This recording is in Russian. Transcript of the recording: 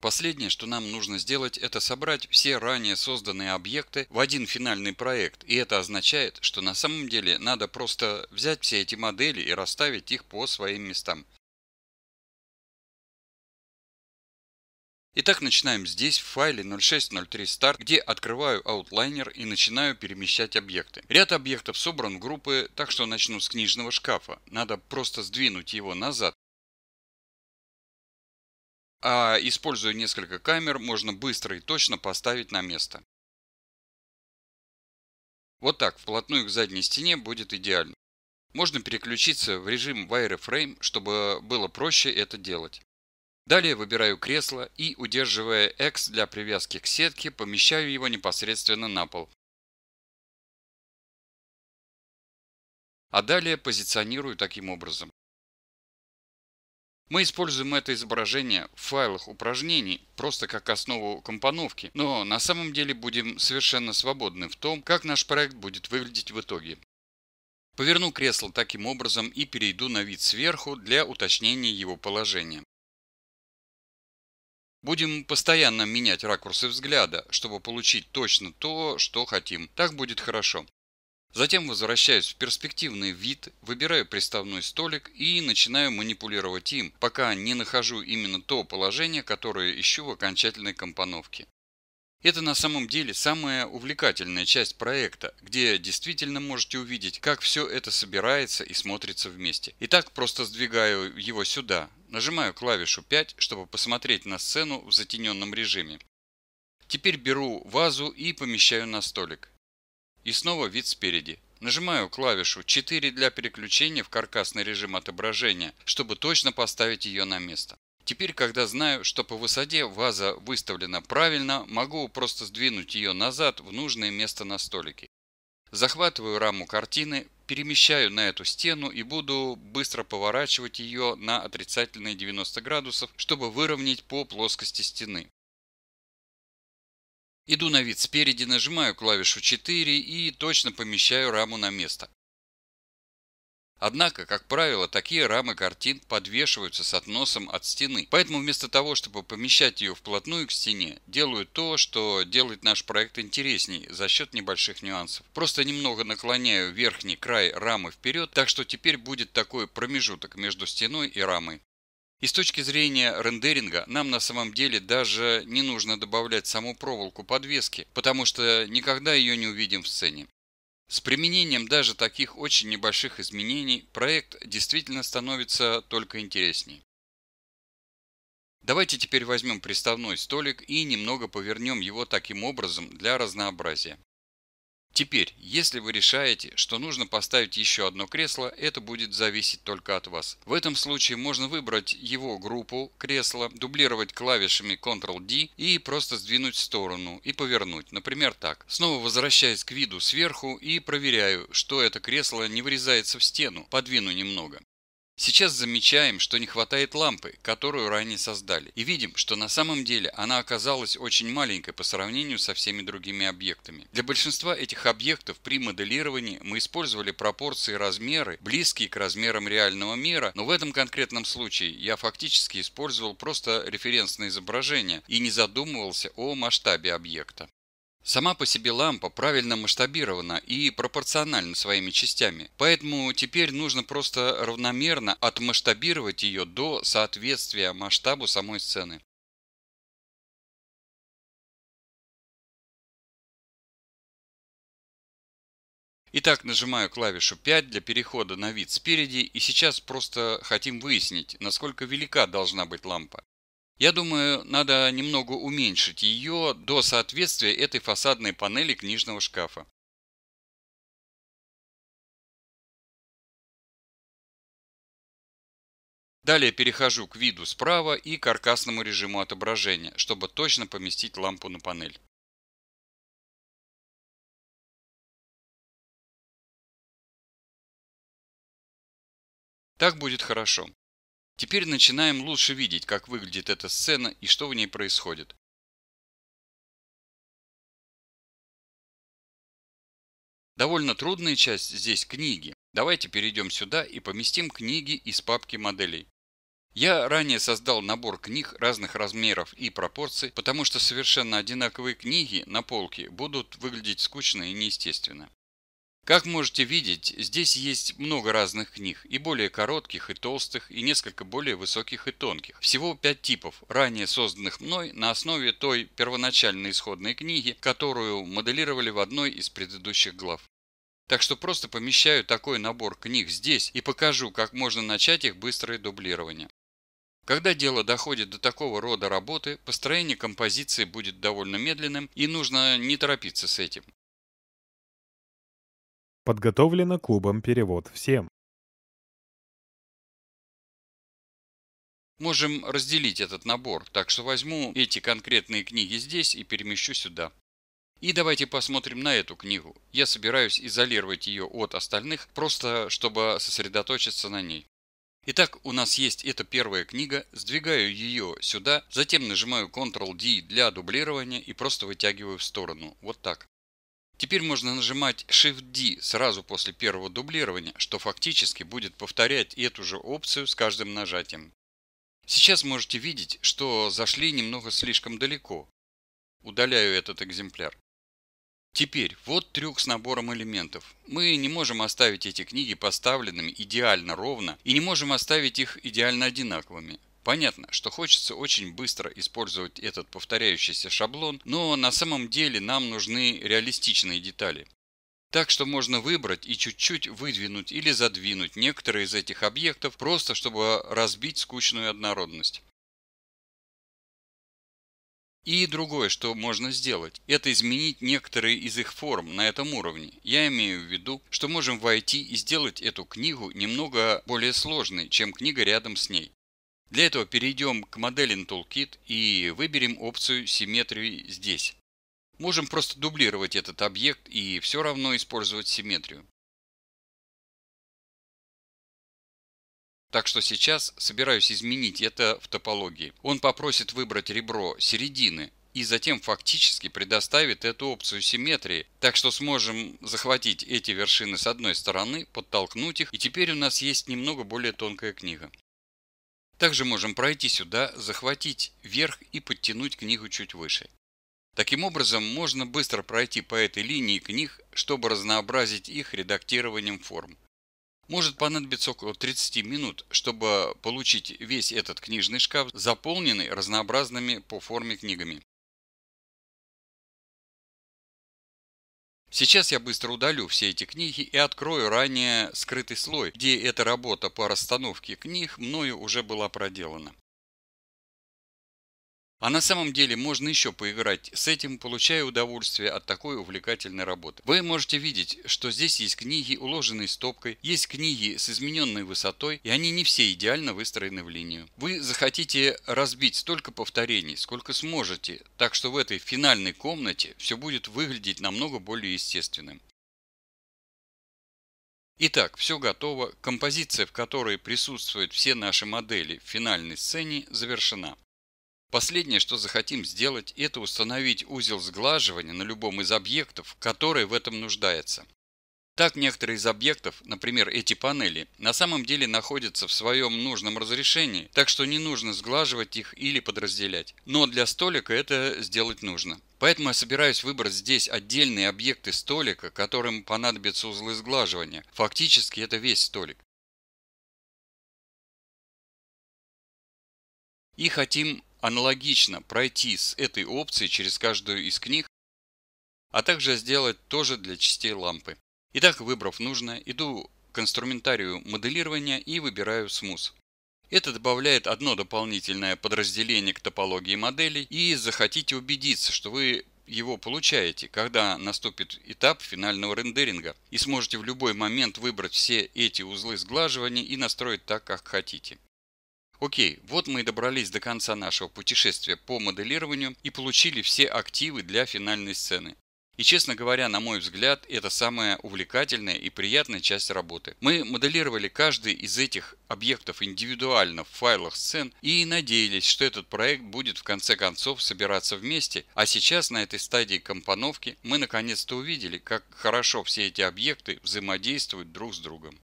Последнее, что нам нужно сделать, это собрать все ранее созданные объекты в один финальный проект, и это означает, что на самом деле надо просто взять все эти модели и расставить их по своим местам. Итак, начинаем здесь, в файле 0603 Start, где открываю Outliner и начинаю перемещать объекты. Ряд объектов собран в группы, так что начну с книжного шкафа. Надо просто сдвинуть его назад, а используя несколько камер, можно быстро и точно поставить на место. Вот так, вплотную к задней стене будет идеально. Можно переключиться в режим wireframe, чтобы было проще это делать. Далее выбираю кресло и, удерживая X для привязки к сетке, помещаю его непосредственно на пол. А далее позиционирую таким образом. Мы используем это изображение в файлах упражнений, просто как основу компоновки, но на самом деле будем совершенно свободны в том, как наш проект будет выглядеть в итоге. Поверну кресло таким образом и перейду на вид сверху для уточнения его положения. Будем постоянно менять ракурсы взгляда, чтобы получить точно то, что хотим. Так будет хорошо. Затем возвращаюсь в перспективный вид, выбираю приставной столик и начинаю манипулировать им, пока не нахожу именно то положение, которое ищу в окончательной компоновке. Это на самом деле самая увлекательная часть проекта, где действительно можете увидеть, как все это собирается и смотрится вместе. Итак, просто сдвигаю его сюда, нажимаю клавишу 5, чтобы посмотреть на сцену в затененном режиме. Теперь беру вазу и помещаю на столик. И снова вид спереди. Нажимаю клавишу 4 для переключения в каркасный режим отображения, чтобы точно поставить ее на место. Теперь, когда знаю, что по высоте ваза выставлена правильно, могу просто сдвинуть ее назад в нужное место на столике. Захватываю раму картины, перемещаю на эту стену и буду быстро поворачивать ее на отрицательные 90 градусов, чтобы выровнять по плоскости стены. Иду на вид спереди, нажимаю клавишу 4 и точно помещаю раму на место. Однако, как правило, такие рамы картин подвешиваются с относом от стены. Поэтому вместо того, чтобы помещать ее вплотную к стене, делаю то, что делает наш проект интересней за счет небольших нюансов. Просто немного наклоняю верхний край рамы вперед, так что теперь будет такой промежуток между стеной и рамой. И с точки зрения рендеринга нам на самом деле даже не нужно добавлять саму проволоку подвески, потому что никогда ее не увидим в сцене. С применением даже таких очень небольших изменений проект действительно становится только интересней. Давайте теперь возьмем приставной столик и немного повернем его таким образом для разнообразия. Теперь, если вы решаете, что нужно поставить еще одно кресло, это будет зависеть только от вас. В этом случае можно выбрать его группу кресла, дублировать клавишами Ctrl-D и просто сдвинуть в сторону и повернуть, например так. Снова возвращаясь к виду сверху и проверяю, что это кресло не врезается в стену, подвину немного. Сейчас замечаем, что не хватает лампы, которую ранее создали, и видим, что на самом деле она оказалась очень маленькой по сравнению со всеми другими объектами. Для большинства этих объектов при моделировании мы использовали пропорции и размеры, близкие к размерам реального мира, но в этом конкретном случае я фактически использовал просто референсное изображение и не задумывался о масштабе объекта. Сама по себе лампа правильно масштабирована и пропорциональна своими частями, поэтому теперь нужно просто равномерно отмасштабировать ее до соответствия масштабу самой сцены. Итак, нажимаю клавишу 5 для перехода на вид спереди и сейчас просто хотим выяснить, насколько велика должна быть лампа. Я думаю, надо немного уменьшить ее до соответствия этой фасадной панели книжного шкафа. Далее перехожу к виду справа и каркасному режиму отображения, чтобы точно поместить лампу на панель. Так будет хорошо. Теперь начинаем лучше видеть, как выглядит эта сцена и что в ней происходит. Довольно трудная часть здесь книги. Давайте перейдем сюда и поместим книги из папки моделей. Я ранее создал набор книг разных размеров и пропорций, потому что совершенно одинаковые книги на полке будут выглядеть скучно и неестественно. Как можете видеть, здесь есть много разных книг, и более коротких, и толстых, и несколько более высоких и тонких. Всего пять типов, ранее созданных мной на основе той первоначальной исходной книги, которую моделировали в одной из предыдущих глав. Так что просто помещаю такой набор книг здесь и покажу, как можно начать их быстрое дублирование. Когда дело доходит до такого рода работы, построение композиции будет довольно медленным и нужно не торопиться с этим. Подготовлено клубом «Перевод всем». Можем разделить этот набор, так что возьму эти конкретные книги здесь и перемещу сюда. И давайте посмотрим на эту книгу. Я собираюсь изолировать ее от остальных, просто чтобы сосредоточиться на ней. Итак, у нас есть эта первая книга, сдвигаю ее сюда, затем нажимаю Ctrl-D для дублирования и просто вытягиваю в сторону, вот так. Теперь можно нажимать Shift-D сразу после первого дублирования, что фактически будет повторять эту же опцию с каждым нажатием. Сейчас можете видеть, что зашли немного слишком далеко. Удаляю этот экземпляр. Теперь, вот трюк с набором элементов. Мы не можем оставить эти книги поставленными идеально ровно и не можем оставить их идеально одинаковыми. Понятно, что хочется очень быстро использовать этот повторяющийся шаблон, но на самом деле нам нужны реалистичные детали. Так что можно выбрать и чуть-чуть выдвинуть или задвинуть некоторые из этих объектов, просто чтобы разбить скучную однородность. И другое, что можно сделать, это изменить некоторые из их форм на этом уровне. Я имею в виду, что можем войти и сделать эту книгу немного более сложной, чем книга рядом с ней. Для этого перейдем к Modeling Toolkit и выберем опцию «Симметрии» здесь. Можем просто дублировать этот объект и все равно использовать симметрию. Так что сейчас собираюсь изменить это в топологии. Он попросит выбрать ребро середины и затем фактически предоставит эту опцию симметрии. Так что сможем захватить эти вершины с одной стороны, подтолкнуть их, и теперь у нас есть немного более тонкая книга. Также можем пройти сюда, захватить вверх и подтянуть книгу чуть выше. Таким образом, можно быстро пройти по этой линии книг, чтобы разнообразить их редактированием форм. Может понадобиться около 30 минут, чтобы получить весь этот книжный шкаф, заполненный разнообразными по форме книгами. Сейчас я быстро удалю все эти книги и открою ранее скрытый слой, где эта работа по расстановке книг мною уже была проделана. А на самом деле можно еще поиграть с этим, получая удовольствие от такой увлекательной работы. Вы можете видеть, что здесь есть книги, уложенные стопкой, есть книги с измененной высотой, и они не все идеально выстроены в линию. Вы захотите разбить столько повторений, сколько сможете, так что в этой финальной комнате все будет выглядеть намного более естественным. Итак, все готово, композиция, в которой присутствуют все наши модели в финальной сцене, завершена. Последнее, что захотим сделать, это установить узел сглаживания на любом из объектов, который в этом нуждается. Так некоторые из объектов, например эти панели, на самом деле находятся в своем нужном разрешении, так что не нужно сглаживать их или подразделять. Но для столика это сделать нужно. Поэтому я собираюсь выбрать здесь отдельные объекты столика, которым понадобятся узлы сглаживания. Фактически это весь столик. И хотим аналогично пройти с этой опцией через каждую из книг, а также сделать то же для частей лампы. Итак, выбрав нужное, иду к инструментарию моделирования и выбираю смус. Это добавляет одно дополнительное подразделение к топологии моделей и захотите убедиться, что вы его получаете, когда наступит этап финального рендеринга и сможете в любой момент выбрать все эти узлы сглаживания и настроить так, как хотите. Окей, вот мы и добрались до конца нашего путешествия по моделированию и получили все активы для финальной сцены. И честно говоря, на мой взгляд, это самая увлекательная и приятная часть работы. Мы моделировали каждый из этих объектов индивидуально в файлах сцен и надеялись, что этот проект будет в конце концов собираться вместе. А сейчас на этой стадии компоновки мы наконец-то увидели, как хорошо все эти объекты взаимодействуют друг с другом.